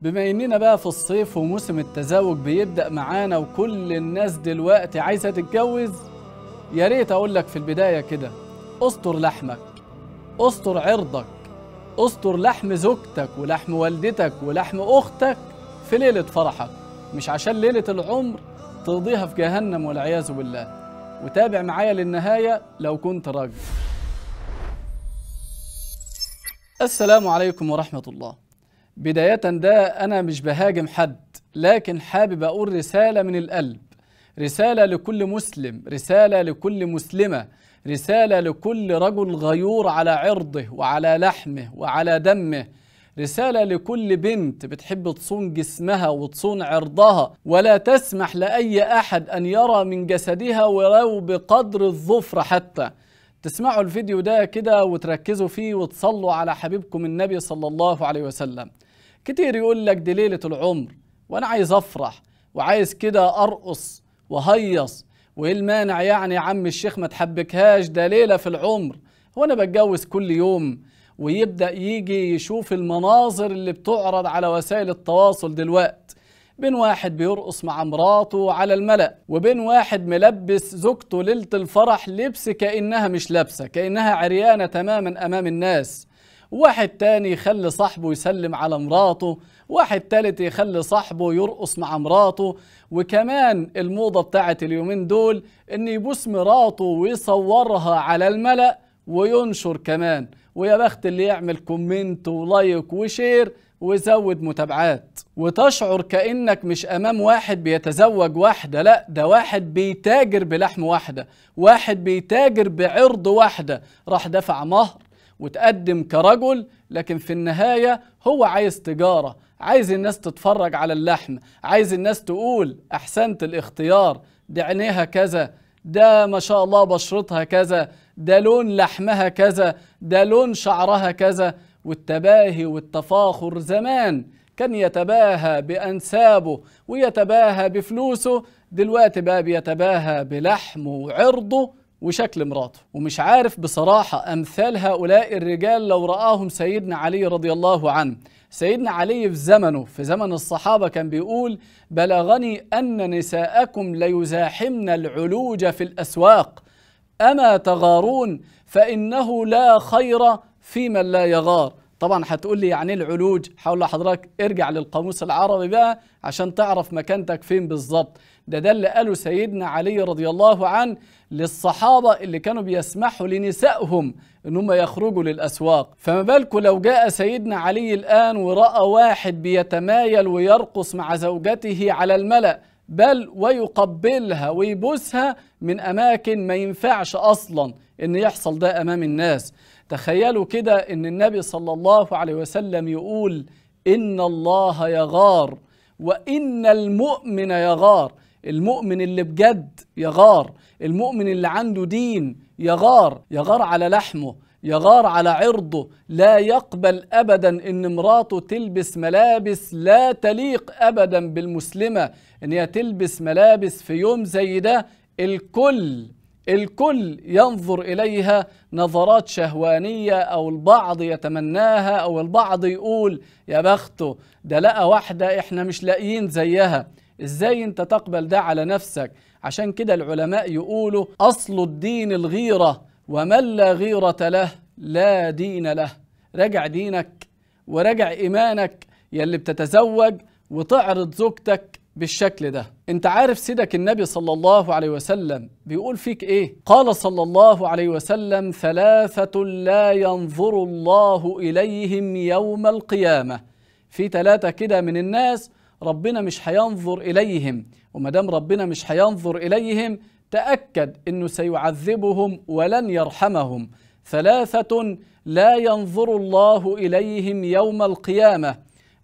بما اننا بقى في الصيف وموسم التزاوج بيبدا معانا وكل الناس دلوقتي عايزه تتجوز يا ريت اقول لك في البدايه كده استر لحمك استر عرضك استر لحم زوجتك ولحم والدتك ولحم اختك في ليله فرحك مش عشان ليله العمر تقضيها في جهنم والعياذ بالله وتابع معايا للنهايه لو كنت راجل السلام عليكم ورحمه الله بداية ده أنا مش بهاجم حد لكن حابب أقول رسالة من القلب رسالة لكل مسلم رسالة لكل مسلمة رسالة لكل رجل غيور على عرضه وعلى لحمه وعلى دمه رسالة لكل بنت بتحب تصون جسمها وتصون عرضها ولا تسمح لأي أحد أن يرى من جسدها ولو بقدر الظفر حتى تسمعوا الفيديو ده كده وتركزوا فيه وتصلوا على حبيبكم النبي صلى الله عليه وسلم كتير يقول لك دي ليلة العمر وأنا عايز أفرح وعايز كده أرقص وهيص وإيه المانع يعني يا عم الشيخ ما تحبكهاش ده ليلة في العمر هو أنا بتجوز كل يوم ويبدأ يجي يشوف المناظر اللي بتعرض على وسائل التواصل دلوقت بين واحد بيرقص مع مراته على الملأ وبين واحد ملبس زوجته ليلة الفرح لبس كأنها مش لابسة كأنها عريانة تماما أمام الناس واحد تاني يخلي صاحبه يسلم على مراته واحد تالت يخلي صاحبه يرقص مع مراته وكمان الموضة بتاعت اليومين دول ان يبوس مراته ويصورها على الملأ وينشر كمان ويا بخت اللي يعمل كومنت ولايك وشير وزود متابعات وتشعر كأنك مش أمام واحد بيتزوج واحدة لا ده واحد بيتاجر بلحم واحدة واحد بيتاجر بعرض واحدة راح دفع مهر وتقدم كرجل لكن في النهاية هو عايز تجارة عايز الناس تتفرج على اللحم عايز الناس تقول أحسنت الاختيار ده عينيها كذا ده ما شاء الله بشرتها كذا ده لون لحمها كذا ده لون شعرها كذا والتباهي والتفاخر زمان كان يتباهى بأنسابه ويتباهى بفلوسه دلوقتي بقى بيتباهى بلحمه وعرضه وشكل مراته ومش عارف بصراحة أمثال هؤلاء الرجال لو رآهم سيدنا علي رضي الله عنه سيدنا علي في زمنه في زمن الصحابة كان بيقول بلغني أن نساءكم ليزاحمن العلوج في الأسواق أما تغارون فإنه لا خير في من لا يغار طبعا هتقول لي يعني ايه العلوج هقول لحضرتك ارجع للقاموس العربي بقى عشان تعرف مكانتك فين بالظبط ده ده اللي قاله سيدنا علي رضي الله عنه للصحابة اللي كانوا بيسمحوا لنسائهم ان هم يخرجوا للأسواق فما بالكم لو جاء سيدنا علي الآن ورأى واحد بيتمايل ويرقص مع زوجته على الملأ بل ويقبلها ويبوسها من أماكن ما ينفعش أصلاً ان يحصل ده امام الناس تخيلوا كده ان النبي صلى الله عليه وسلم يقول ان الله يغار وان المؤمن يغار المؤمن اللي بجد يغار المؤمن اللي عنده دين يغار يغار على لحمه يغار على عرضه لا يقبل ابدا ان مراته تلبس ملابس لا تليق ابدا بالمسلمه ان هي تلبس ملابس في يوم زي ده الكل الكل ينظر إليها نظرات شهوانية أو البعض يتمناها أو البعض يقول يا بخته ده لقى واحدة إحنا مش لاقيين زيها إزاي أنت تقبل ده على نفسك عشان كده العلماء يقولوا أصل الدين الغيرة ومن لا غيرة له لا دين له راجع دينك وراجع إيمانك يلي بتتزوج وتعرض زوجتك بالشكل ده انت عارف سيدك النبي صلى الله عليه وسلم بيقول فيك ايه قال صلى الله عليه وسلم ثلاثة لا ينظر الله إليهم يوم القيامة في ثلاثة كده من الناس ربنا مش هينظر إليهم وما دام ربنا مش هينظر إليهم تأكد أنه سيعذبهم ولن يرحمهم ثلاثة لا ينظر الله إليهم يوم القيامة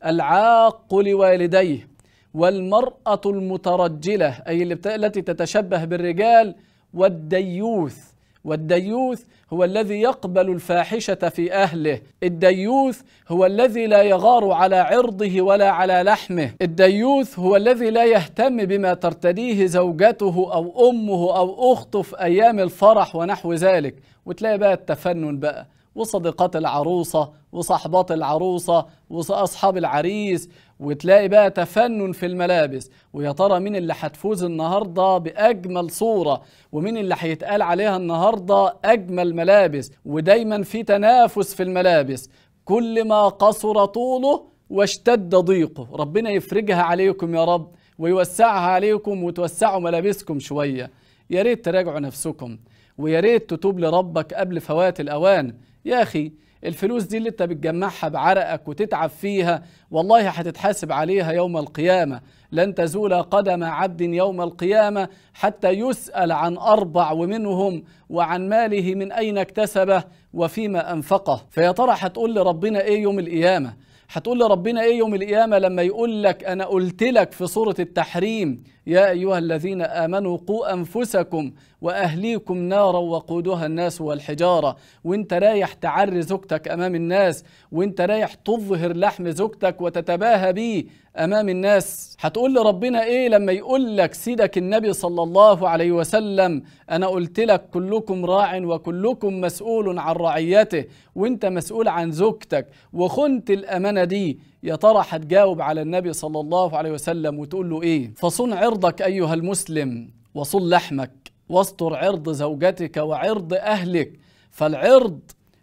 العاق لوالديه والمرأة المترجلة أي التي تتشبه بالرجال والديوث والديوث هو الذي يقبل الفاحشة في أهله الديوث هو الذي لا يغار على عرضه ولا على لحمه الديوث هو الذي لا يهتم بما ترتديه زوجته أو أمه أو أخته في أيام الفرح ونحو ذلك وتلاقي بقى التفنن بقى وصديقات العروسة وصحبات العروسة وأصحاب العريس وتلاقي بقى تفنن في الملابس ويا ترى مين اللي هتفوز النهاردة بأجمل صورة ومين اللي هيتقال عليها النهاردة أجمل ملابس ودايما في تنافس في الملابس كل ما قصر طوله واشتد ضيقه ربنا يفرجها عليكم يا رب ويوسعها عليكم وتوسعوا ملابسكم شوية يا ريت تراجعوا نفسكم ويا ريت تتوب لربك قبل فوات الأوان يا أخي الفلوس دي اللي انت بتجمعها بعرقك وتتعب فيها والله هتتحاسب عليها يوم القيامة لن تزول قدم عبد يوم القيامة حتى يسأل عن أربع ومنهم وعن ماله من أين اكتسبه وفيما أنفقه فيا ترى هتقول لربنا إيه يوم القيامة هتقول لربنا ايه يوم القيامه لما يقول لك انا قلت لك في سوره التحريم يا أيها الذين آمنوا قوا أنفسكم وأهليكم نارا وقودها الناس والحجارة وانت رايح تعري زوجتك أمام الناس وانت رايح تظهر لحم زوجتك وتتباهى بيه أمام الناس هتقول لربنا إيه لما يقول لك سيدك النبي صلى الله عليه وسلم أنا قلت لك كلكم راع وكلكم مسؤول عن رعيته وانت مسؤول عن زوجتك وخنت الأمانة دي يا ترى هتجاوب على النبي صلى الله عليه وسلم وتقول له ايه فصن عرضك ايها المسلم وصل لحمك واستر عرض زوجتك وعرض اهلك فالعرض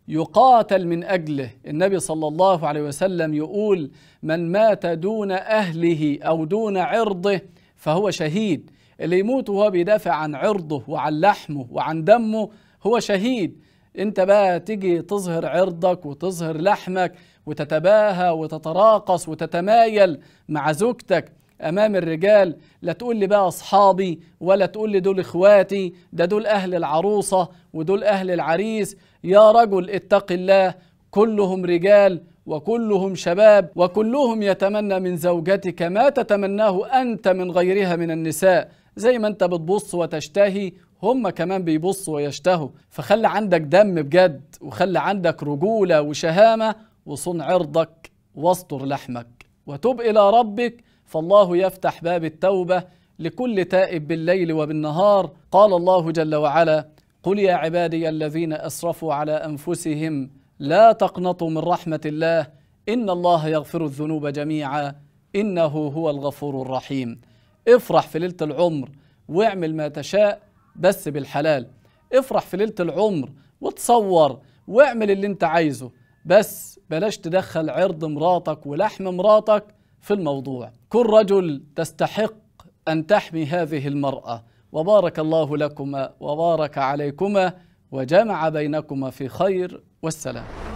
يقاتل من اجله النبي صلى الله عليه وسلم يقول من مات دون اهله او دون عرضه فهو شهيد اللي يموت وهو بيدافع عن عرضه وعن لحمه وعن دمه هو شهيد انت بقى تيجي تظهر عرضك وتظهر لحمك وتتباهى وتتراقص وتتمايل مع زوجتك امام الرجال لا تقول لي بقى اصحابي ولا تقول لي دول اخواتي ده دول اهل العروسه ودول اهل العريس يا رجل اتق الله كلهم رجال وكلهم شباب وكلهم يتمنى من زوجتك ما تتمناه انت من غيرها من النساء زي ما انت بتبص وتشتهي هم كمان بيبصوا ويشتهوا فخلي عندك دم بجد وخلي عندك رجوله وشهامه وصن عرضك واستر لحمك وتب إلى ربك فالله يفتح باب التوبة لكل تائب بالليل وبالنهار قال الله جل وعلا قل يا عبادي الذين أسرفوا على أنفسهم لا تقنطوا من رحمة الله إن الله يغفر الذنوب جميعا إنه هو الغفور الرحيم افرح في ليلة العمر واعمل ما تشاء بس بالحلال افرح في ليلة العمر وتصور واعمل اللي انت عايزه بس بلاش تدخل عرض مراتك ولحم مراتك في الموضوع كن رجل تستحق أن تحمي هذه المرأة وبارك الله لكما وبارك عليكما وجمع بينكما في خير والسلام